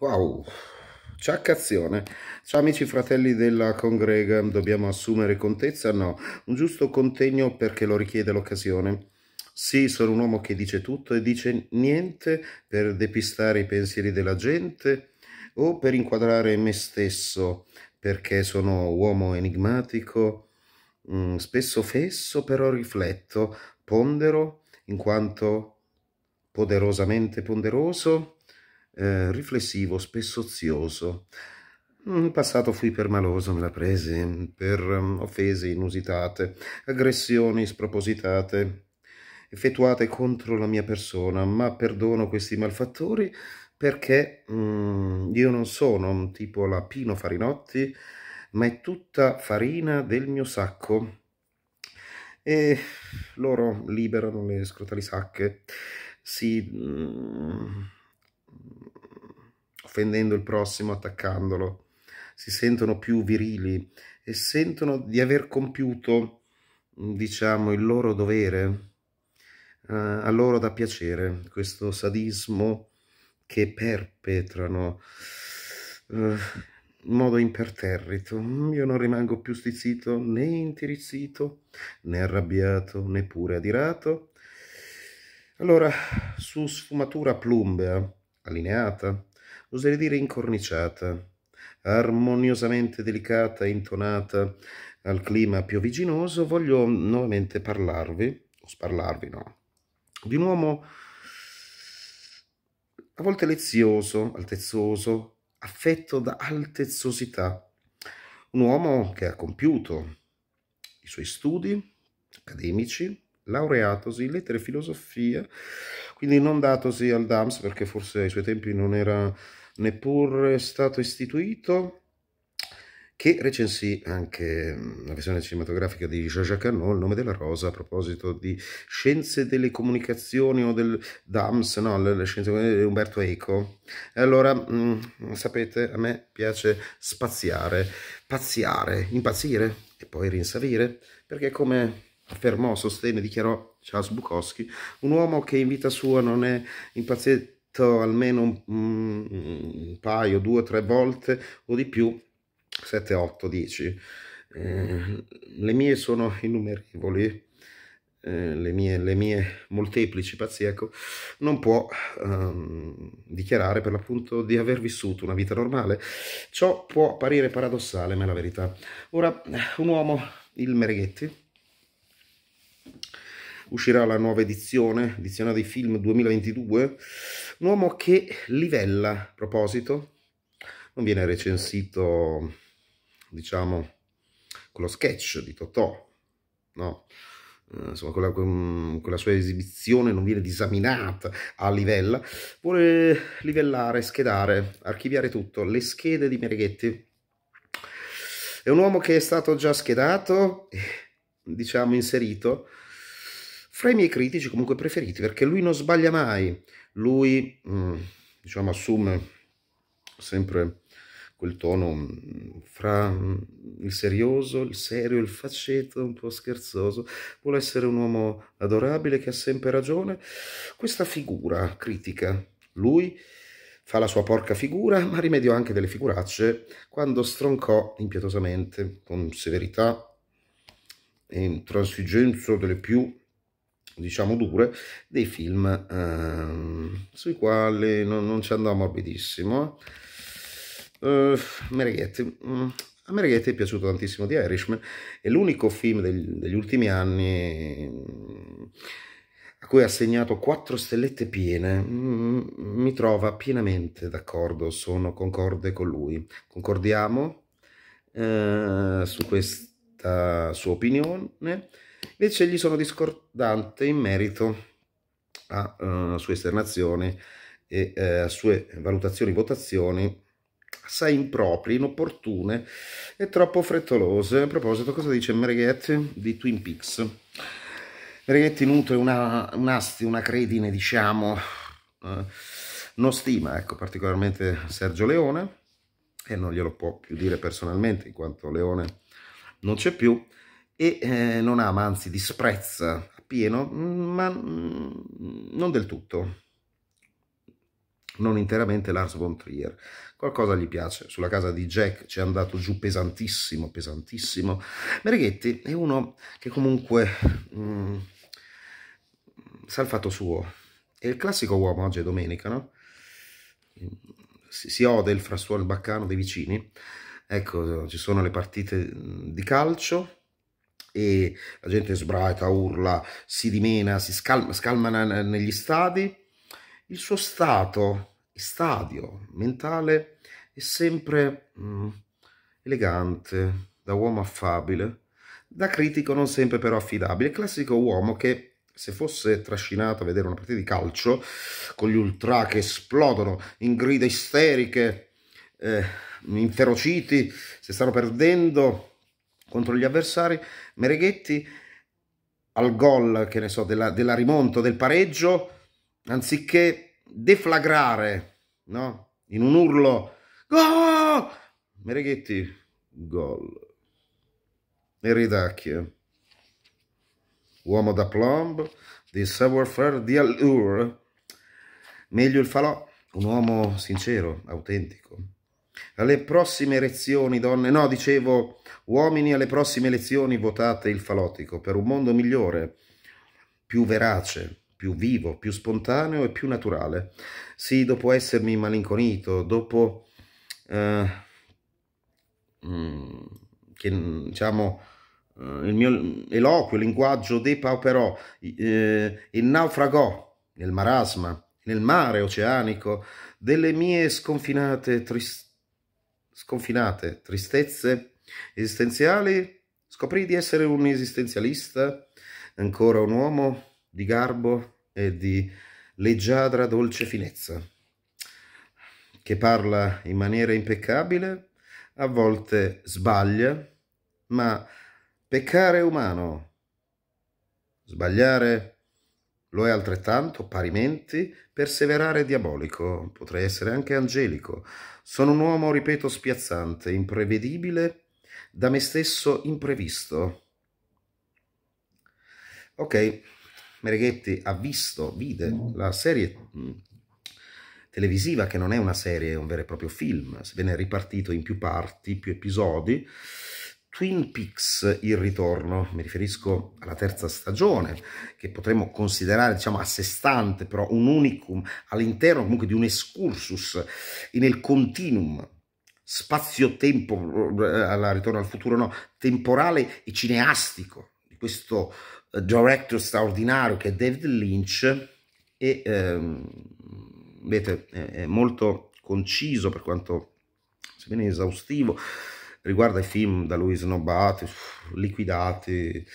Wow, Ciaccazione. Ciao amici fratelli della congrega, dobbiamo assumere contezza? No, un giusto contegno perché lo richiede l'occasione. Sì, sono un uomo che dice tutto e dice niente per depistare i pensieri della gente o per inquadrare me stesso, perché sono uomo enigmatico, mm, spesso fesso, però rifletto, pondero in quanto poderosamente ponderoso eh, riflessivo, spesso ozioso. In mm, passato fui permaloso, me la presi, per mm, offese inusitate, aggressioni spropositate effettuate contro la mia persona, ma perdono questi malfattori perché mm, io non sono tipo la Pino Farinotti, ma è tutta farina del mio sacco. E loro liberano le scrotali sacche, si... Mm, offendendo il prossimo, attaccandolo, si sentono più virili e sentono di aver compiuto, mm, diciamo, il loro dovere, eh, a loro da piacere, questo sadismo che perpetrano eh, in modo imperterrito. Io non rimango più stizzito né intirizzito, né arrabbiato, neppure adirato. Allora, su sfumatura plumbea, allineata, oserei dire incorniciata, armoniosamente delicata e intonata al clima piovigginoso, voglio nuovamente parlarvi, o sparlarvi no, di un uomo a volte lezioso, altezzoso, affetto da altezzosità, un uomo che ha compiuto i suoi studi accademici, laureatosi in lettere e filosofia, quindi non datosi al DAMS perché forse ai suoi tempi non era neppur stato istituito, che recensì anche la versione cinematografica di Jean-Jacques Arnaud, Il nome della rosa, a proposito di scienze delle comunicazioni o del DAMS, no, le, scienze di Umberto Eco. Allora, mh, sapete, a me piace spaziare, pazziare, impazzire e poi rinsavire, perché come affermò, sostenne, dichiarò Charles Bukowski, un uomo che in vita sua non è impazzito almeno un, un paio, due tre volte o di più, 7, 8, 10. Eh, le mie sono innumerevoli, eh, le, mie, le mie molteplici, pazzieco, non può ehm, dichiarare per l'appunto di aver vissuto una vita normale. Ciò può apparire paradossale, ma è la verità. Ora, un uomo, il Mereghetti, uscirà la nuova edizione, edizione dei film 2022, un uomo che livella, a proposito, non viene recensito, diciamo, con lo sketch di Totò, no? Eh, insomma, quella, quella sua esibizione non viene disaminata a livella, vuole livellare, schedare, archiviare tutto, le schede di Mereghetti. È un uomo che è stato già schedato, diciamo inserito, fra i miei critici comunque preferiti, perché lui non sbaglia mai, lui mm, diciamo, assume sempre quel tono mm, fra mm, il serioso, il serio, il faceto, un po' scherzoso, vuole essere un uomo adorabile che ha sempre ragione, questa figura critica, lui fa la sua porca figura, ma rimedio anche delle figuracce quando stroncò impietosamente, con severità e intransigenza delle più diciamo dure, dei film ehm, sui quali non, non ci andava morbidissimo. Uh, A Merighetti è piaciuto tantissimo di Irishman, è l'unico film del, degli ultimi anni a cui ha segnato quattro stellette piene. Mm, mi trova pienamente d'accordo, sono concorde con lui. Concordiamo eh, su questa sua opinione. Invece gli sono discordante in merito a uh, sue esternazioni e uh, sue valutazioni votazioni assai impropri, inopportune e troppo frettolose. A proposito, cosa dice Mereghetti di Twin Peaks? Mereghetti nutre una, un'asti, una credine, diciamo, eh, non stima ecco, particolarmente Sergio Leone, e non glielo può più dire personalmente, in quanto Leone non c'è più, e eh, non ama, anzi disprezza appieno, mm, ma mm, non del tutto, non interamente Lars von Trier. Qualcosa gli piace. Sulla casa di Jack ci è andato giù pesantissimo, pesantissimo. Mereghetti è uno che comunque mh, mm, sa il fatto suo. È il classico uomo, oggi è domenica, no? Si, ode il frastuono il baccano dei vicini. Ecco, ci sono le partite di calcio, e la gente sbraita, urla, si dimena, si scalma, scalma negli stadi, il suo stato, stadio mentale è sempre mm, elegante, da uomo affabile, da critico non sempre però affidabile, il classico uomo che se fosse trascinato a vedere una partita di calcio con gli ultra che esplodono in grida isteriche, eh, inferociti, se stanno perdendo contro gli avversari. Mereghetti al gol, che ne so, della, della rimonta, del pareggio, anziché deflagrare, no? In un urlo, gol! Mereghetti, gol. E ridacchia. Uomo da plomb, di savoir-faire, di allure. Meglio il falò, un uomo sincero, autentico. Alle prossime elezioni, donne, no, dicevo, uomini, alle prossime elezioni votate il falotico per un mondo migliore, più verace, più vivo, più spontaneo e più naturale. Sì, dopo essermi malinconito, dopo eh, mm, che diciamo eh, il mio eloquio, il linguaggio depauperò, eh, e naufragò nel marasma, nel mare oceanico delle mie sconfinate tristezze sconfinate, tristezze esistenziali, scoprì di essere un esistenzialista, ancora un uomo di garbo e di leggiadra dolce finezza, che parla in maniera impeccabile, a volte sbaglia, ma peccare è umano, sbagliare è umano. Lo è altrettanto, parimenti, perseverare diabolico, potrei essere anche angelico. Sono un uomo, ripeto, spiazzante, imprevedibile, da me stesso imprevisto. Ok, Mereghetti ha visto, vide mm. la serie mm, televisiva, che non è una serie, è un vero e proprio film, se viene ripartito in più parti, più episodi, Twin Peaks il ritorno, mi riferisco alla terza stagione che potremmo considerare diciamo a sé stante però un unicum all'interno comunque di un excursus nel continuum spazio-tempo, eh, al ritorno al futuro no, temporale e cineastico di questo eh, director straordinario che è David Lynch e ehm, vedete è molto conciso per quanto sebbene esaustivo riguarda i film da lui snobbati, liquidati,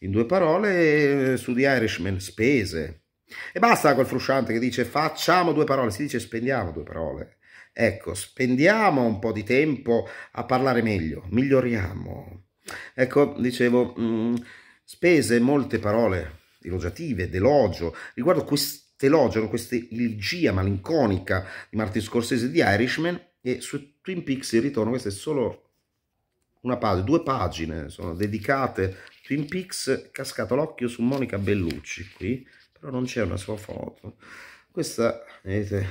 in due parole, eh, su The Irishman spese. E basta col frusciante che dice facciamo due parole, si dice spendiamo due parole. Ecco, spendiamo un po' di tempo a parlare meglio, miglioriamo. Ecco, dicevo, mh, mm, spese molte parole elogiative, d'elogio, riguardo quest'elogio, questa elegia malinconica di Martin Scorsese di Irishman e su Twin Peaks il ritorno, questa è solo una pagina, due pagine sono dedicate Twin Peaks, cascato l'occhio su Monica Bellucci qui, però non c'è una sua foto. Questa, vedete,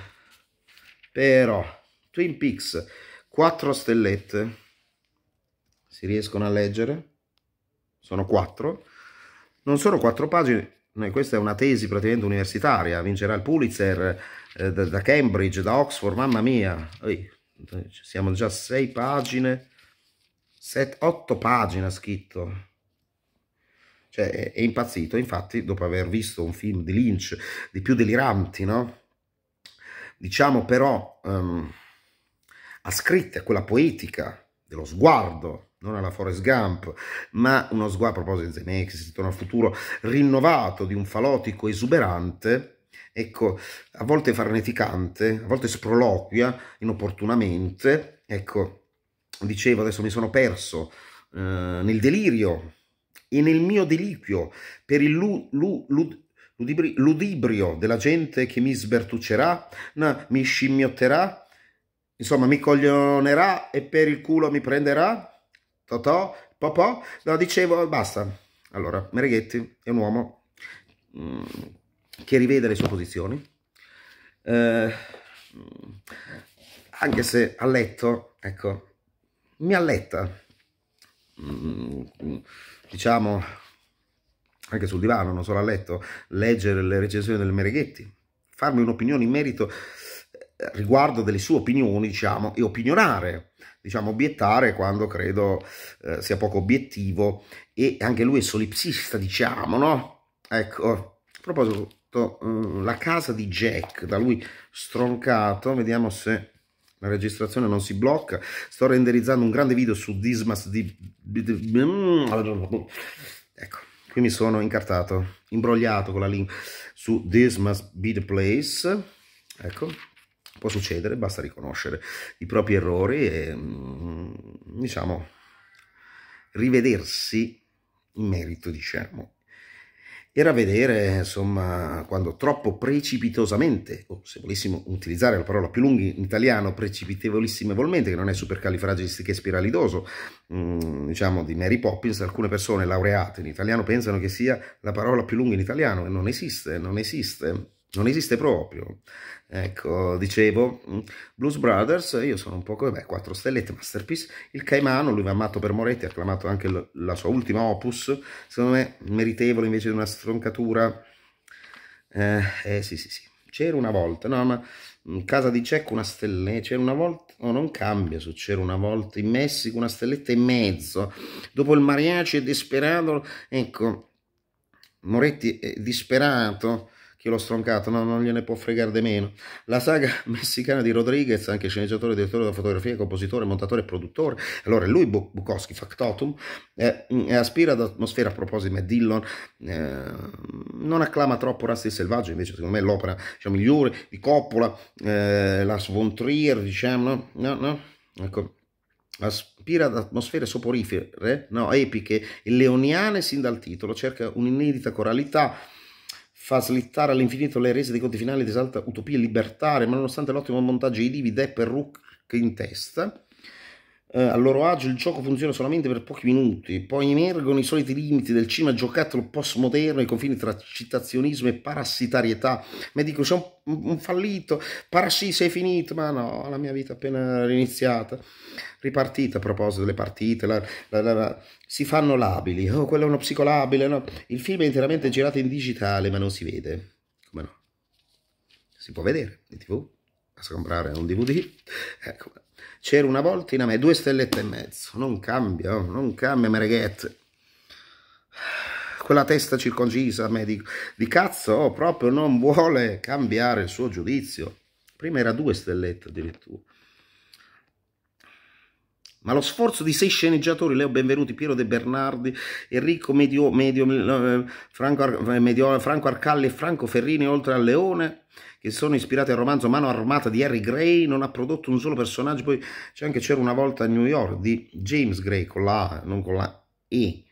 però Twin Peaks, quattro stellette, si riescono a leggere? Sono quattro Non sono quattro pagine, eh, questa è una tesi praticamente universitaria, vincerà il Pulitzer eh, da, Cambridge, da Oxford, mamma mia, Ehi, siamo già sei pagine set, 8 pagine ha scritto. Cioè, è, è impazzito, infatti, dopo aver visto un film di Lynch, di più deliranti, no? Diciamo però, um, ehm, ascritte a quella poetica dello sguardo, non alla Forest Gump, ma uno sguardo a proposito di Zemeckis, si torna al futuro rinnovato di un falotico esuberante, ecco, a volte farneticante, a volte sproloquia inopportunamente, ecco, dicevo, adesso mi sono perso, eh, nel delirio e nel mio deliquio per il lu, lu, lu, ludibri, ludibrio della gente che mi sbertuccerà, no, mi scimmiotterà, insomma mi coglionerà e per il culo mi prenderà, totò, popò, no, dicevo, basta. Allora, Mereghetti è un uomo mm, che rivede le sue posizioni, eh, mm, anche se a letto, ecco, mi alletta mm, diciamo anche sul divano, non solo a letto, leggere le recensioni del Mereghetti, farmi un'opinione in merito eh, riguardo delle sue opinioni, diciamo, e opinionare, diciamo, obiettare quando credo eh, sia poco obiettivo e anche lui è solipsista, diciamo, no? Ecco, a proposito, mm, la casa di Jack, da lui stroncato, vediamo se la registrazione non si blocca, sto renderizzando un grande video su Dismas di... Mm, ecco, qui mi sono incartato, imbrogliato con la link su This Must Be The Place, ecco, può succedere, basta riconoscere i propri errori e, mm, diciamo, rivedersi in merito, diciamo, era vedere, insomma, quando troppo precipitosamente, o se volessimo utilizzare la parola più lunga in italiano, precipitevolissimevolmente, che non è supercalifragilistica e spiralidoso, mm, diciamo di Mary Poppins, alcune persone laureate in italiano pensano che sia la parola più lunga in italiano, e non esiste, non esiste non esiste proprio. Ecco, dicevo, mm, Blues Brothers, io sono un po' come, beh, 4 stellette, Masterpiece, il Caimano, lui va amato per Moretti, ha acclamato anche la sua ultima opus, secondo me meritevole invece di una stroncatura. Eh, eh sì, sì, sì, c'era una volta, no, ma in mm, Casa di Cecco una stelletta, c'era una volta, no, non cambia se c'era una volta, in Messico una stelletta e mezzo, dopo il mariachi è disperato, ecco, Moretti è disperato, che l'ho stroncato, no, non gliene può fregare di meno. La saga messicana di Rodriguez, anche sceneggiatore, direttore della fotografia, compositore, montatore e produttore. Allora, lui, Bukowski, Factotum, eh, mm, aspira ad atmosfera, a proposito di Matt Dillon, eh, non acclama troppo Rasti Selvaggio, invece secondo me l'opera diciamo, migliore di Coppola, eh, Lars von Trier, diciamo, no, no, no, ecco aspira ad atmosfere soporifere, no, epiche e leoniane sin dal titolo, cerca un'inedita coralità fa slittare all'infinito le rese dei conti finali ed esalta utopie libertarie, ma nonostante l'ottimo montaggio di Divi, Depp e Rook in testa, eh, a loro agio il gioco funziona solamente per pochi minuti, poi emergono i soliti limiti del cinema giocattolo postmoderno, i confini tra citazionismo e parassitarietà. Ma dico, c'è un, un, fallito, parassi sei finito, ma no, la mia vita è appena iniziata. Ripartita a proposito delle partite, la, la, la, si fanno labili, oh, quello è uno psicolabile, no? Il film è interamente girato in digitale, ma non si vede. Come no? Si può vedere in tv a comprare un DVD, ecco, c'era una volta in me, due stellette e mezzo, non cambia, oh, non cambia mereghette. Quella testa circoncisa me, di, di cazzo oh, proprio non vuole cambiare il suo giudizio. Prima era due stellette addirittura ma lo sforzo di sei sceneggiatori, Leo Benvenuti, Piero De Bernardi, Enrico Medio, Medio, eh, Franco, eh, Medio, Franco Arcalli e Franco Ferrini, oltre al Leone, che sono ispirati al romanzo Mano armata di Harry Gray, non ha prodotto un solo personaggio, poi c'è anche C'era una volta a New York di James Gray, con la A, non con la E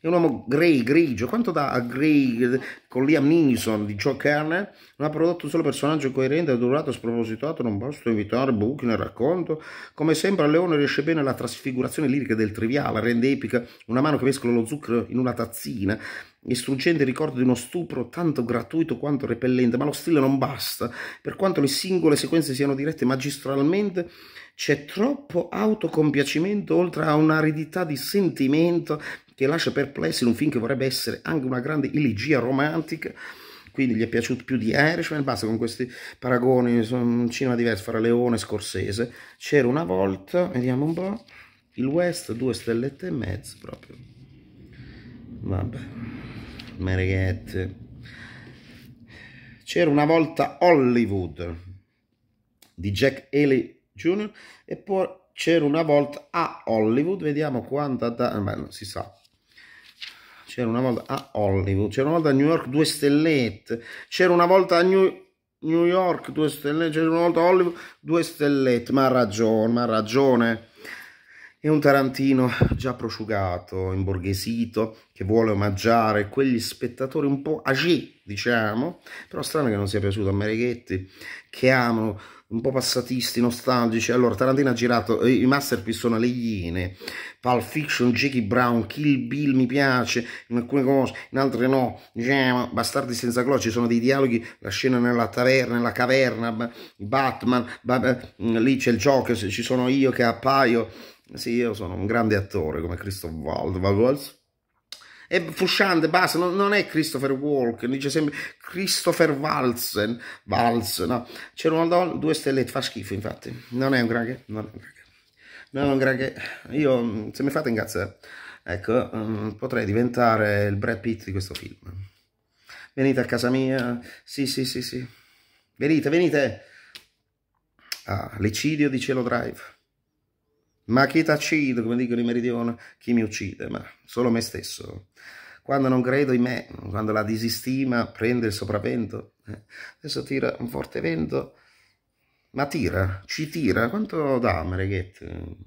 è un uomo grey, grigio, quanto da a Grey con Liam Neeson di Joe Kerner? Non ha prodotto un solo personaggio coerente, durato, spropositato, non basta evitare buchi nel racconto. Come sempre a Leone riesce bene la trasfigurazione lirica del triviale, rende epica una mano che mescola lo zucchero in una tazzina, distruggendo il ricordo di uno stupro tanto gratuito quanto repellente, ma lo stile non basta. Per quanto le singole sequenze siano dirette magistralmente, c'è troppo autocompiacimento oltre a un'aridità di sentimento che lascia perplessi in un film che vorrebbe essere anche una grande elegia romantica quindi gli è piaciuto più di Irishman, basta con questi paragoni, sono un cinema diverso fra Leone e Scorsese. C'era una volta, vediamo un po', il West, due stellette e mezzo proprio. Vabbè, mereghette. C'era una volta Hollywood di Jack Haley Jr. e poi c'era una volta a Hollywood, vediamo quanta... Da... Beh, si sa, c'era una volta a Hollywood, c'era una volta a New York due stellette, c'era una volta a New, New York due stellette, c'era una volta a Hollywood due stellette, ma ha ragione, ma ha ragione. È un Tarantino già prosciugato, imborghesito, che vuole omaggiare quegli spettatori un po' agé, diciamo, però strano che non sia piaciuto a Mereghetti, che amano un po' passatisti, nostalgici. Allora, Tarantino ha girato, eh, i masterpiece sono Le Iene, Pulp Fiction, Jackie Brown, Kill Bill mi piace, in alcune cose, in altre no, diciamo, Bastardi senza gloria, ci sono dei dialoghi, la scena nella taverna, nella caverna, Batman, eh, lì c'è il Joker, ci sono io che appaio, sì, io sono un grande attore come Christoph Waltz. E Frusciante, basta, non, non, è Christopher Walken, dice sempre Christopher Walzen, Walz, no. C'è donna, due stellette, fa schifo infatti. Non è un granché, non è un granché. Non è un granché. Io, mm, se mi fate incazzare, ecco, um, potrei diventare il Brad Pitt di questo film. Venite a casa mia, sì, sì, sì, sì. Venite, venite. Ah, l'ecidio di Cielo Drive. Ma chi t'accido, come dicono i meridione, chi mi uccide? Ma solo me stesso. Quando non credo in me, quando la disistima prende il sopravvento, eh, adesso tira un forte vento, ma tira, ci tira. Quanto dà Mereghetti?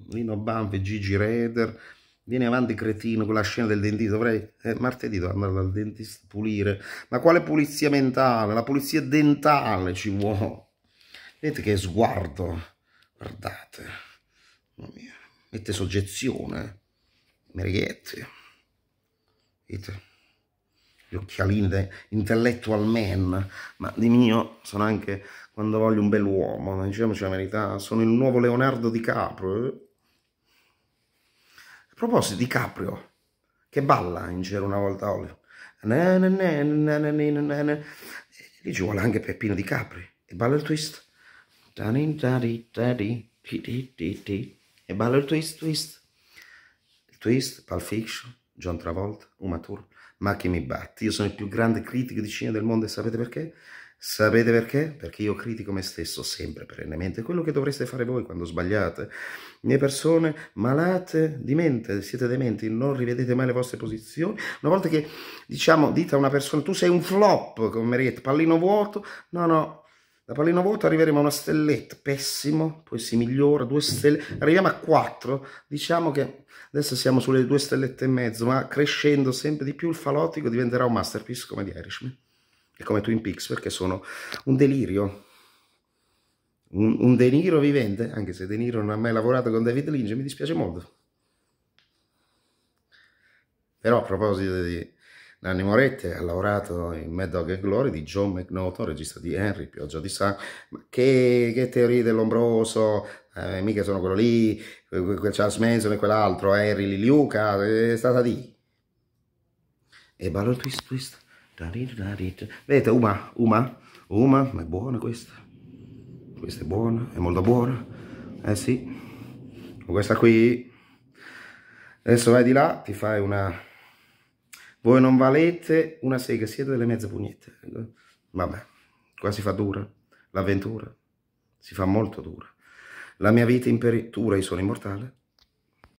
Lino Banfi, Gigi Reder, viene avanti cretino con la scena del dentista, dovrei eh, martedì dovrei andare dal dentista a pulire, ma quale pulizia mentale, la pulizia dentale ci vuole, vedete che sguardo, guardate. Mette soggezione. Eh. Merighetti. Vedete? Gli occhialini da intellectual man. Ma di mio sono anche quando voglio un bell'uomo. Diciamoci la verità. Sono il nuovo Leonardo Di Caprio. Eh. A proposito di Caprio. Che balla in cielo una volta olio. Na, Lì ci vuole anche Peppino Di Capri. E balla il twist. Tadin, tadin, tadin, tadin, tadin. È bello il twist, twist. Il twist, Pulp Fiction, John Travolta, Uma Thurman. Ma che mi batti? Io sono il più grande critico di cinema del mondo e sapete perché? Sapete perché? Perché io critico me stesso sempre perennemente, quello che dovreste fare voi quando sbagliate. Le persone malate di mente, siete dementi, non rivedete mai le vostre posizioni. Una volta che diciamo dite a una persona tu sei un flop come Marietta, pallino vuoto, no no, la pallina vuota arriveremo a una stelletta, pessimo, poi si migliora, due stelle, arriviamo a quattro, diciamo che adesso siamo sulle due stellette e mezzo, ma crescendo sempre di più il falotico diventerà un masterpiece come di Irishman e come Twin Peaks perché sono un delirio, un, un De vivente, anche se De Niro non ha mai lavorato con David Lynch, mi dispiace molto. Però a proposito di Nanni Moretti ha lavorato in Mad Dog and Glory di John McNaughton, regista di Henry, Pioggia di Sangue, ma che, che teorie dell'ombroso, eh, mica sono quello lì, quel Charles Manson e quell'altro, Henry Liliuca, è stata lì. E ballo il twist twist. Vedete, Uma, Uma, Uma, ma è buona questa. Questa è buona, è molto buona. Eh sì, questa qui. Adesso vai di là, ti fai una voi non valete una sega, siete delle mezze pugnette. Eh? Vabbè, qua si fa dura, l'avventura si fa molto dura. La mia vita in peritura, io sono immortale,